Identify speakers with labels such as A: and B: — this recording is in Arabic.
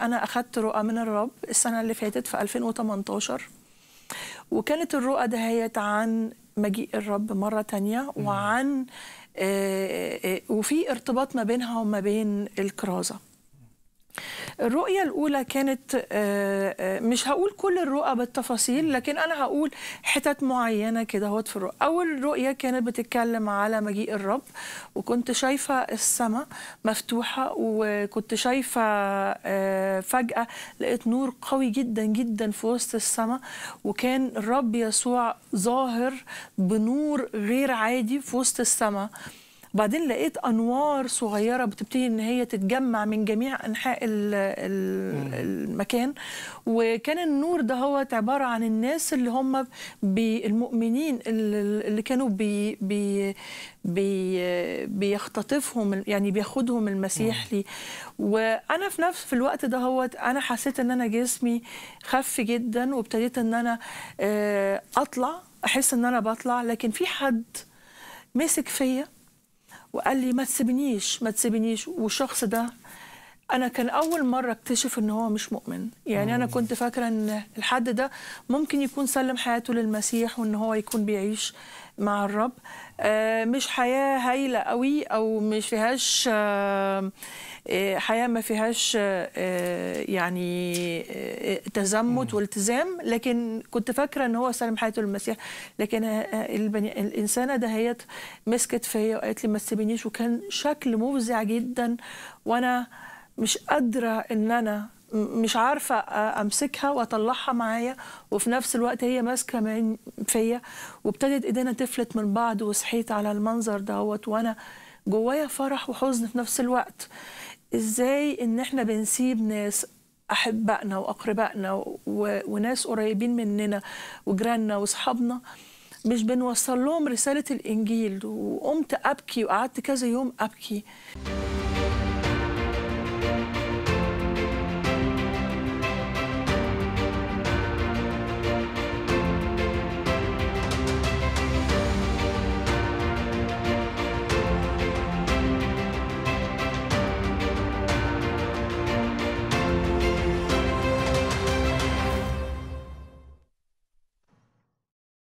A: أنا أخذت رؤى من الرب السنة اللي فاتت في 2018 وكانت الرؤى دهيت عن مجيء الرب مرة تانية وعن آه، آه، وفي ارتباط ما بينها وما بين الكرازة الرؤية الأولى كانت آه، آه، مش هقول كل الرؤى بالتفاصيل لكن أنا هقول حتت معينة كده هوت في الرؤية أول رؤية كانت بتتكلم على مجيء الرب وكنت شايفة السماء مفتوحة وكنت شايفة آه، فجأة لقيت نور قوي جدا جدا في وسط السماء وكان الرب يسوع ظاهر بنور غير عادي في وسط السماء وبعدين لقيت انوار صغيره بتبتدي ان هي تتجمع من جميع انحاء المكان وكان النور ده هو عباره عن الناس اللي هم المؤمنين اللي كانوا بي بي بي بيختطفهم يعني بياخدهم المسيح لي وانا في نفس في الوقت ده هو انا حسيت ان انا جسمي خف جدا وابتديت ان انا آه، اطلع احس ان انا بطلع لكن في حد مسك فيا وقال لي ما تسيبنيش ما تسيبنيش والشخص ده انا كان اول مره اكتشف ان هو مش مؤمن يعني انا كنت فاكره ان الحد ده ممكن يكون سلم حياته للمسيح وان هو يكون بيعيش مع الرب آه، مش حياه هايله قوي او مش فيهاش آه، آه، حياه ما فيهاش آه، آه، يعني تزمت والتزام لكن كنت فاكره ان هو سلم حياته للمسيح لكن الانسانه الانسانه دهيت مسكت فيا وقالت لي ما تسيبنيش وكان شكل مفزع جدا وانا مش قادره ان انا مش عارفه امسكها واطلعها معايا وفي نفس الوقت هي ماسكه من فيا وابتدت ايدينا تفلت من بعض وصحيت على المنظر دوت وانا جوايا فرح وحزن في نفس الوقت ازاي ان احنا بنسيب ناس احبائنا واقربائنا وناس قريبين مننا وجيراننا واصحابنا مش بنوصل لهم رساله الانجيل وقمت ابكي وقعدت كذا يوم ابكي